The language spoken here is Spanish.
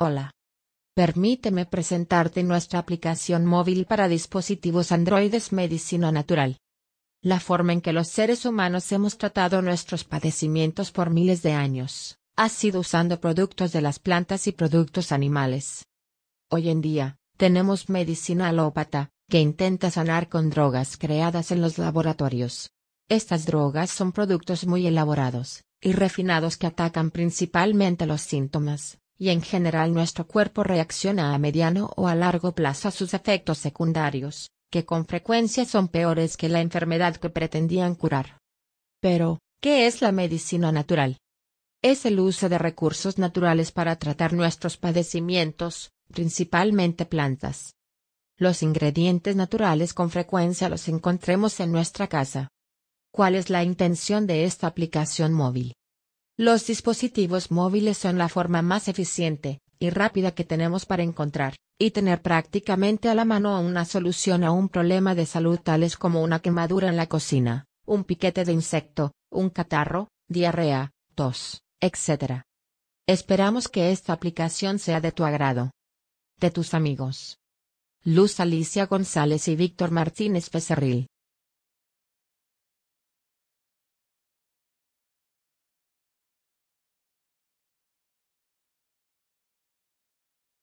Hola. Permíteme presentarte nuestra aplicación móvil para dispositivos androides Medicina Natural. La forma en que los seres humanos hemos tratado nuestros padecimientos por miles de años ha sido usando productos de las plantas y productos animales. Hoy en día, tenemos medicina alópata, que intenta sanar con drogas creadas en los laboratorios. Estas drogas son productos muy elaborados y refinados que atacan principalmente los síntomas y en general nuestro cuerpo reacciona a mediano o a largo plazo a sus efectos secundarios, que con frecuencia son peores que la enfermedad que pretendían curar. Pero, ¿qué es la medicina natural? Es el uso de recursos naturales para tratar nuestros padecimientos, principalmente plantas. Los ingredientes naturales con frecuencia los encontremos en nuestra casa. ¿Cuál es la intención de esta aplicación móvil? Los dispositivos móviles son la forma más eficiente y rápida que tenemos para encontrar y tener prácticamente a la mano una solución a un problema de salud tales como una quemadura en la cocina, un piquete de insecto, un catarro, diarrea, tos, etc. Esperamos que esta aplicación sea de tu agrado. De tus amigos. Luz Alicia González y Víctor Martínez Becerril.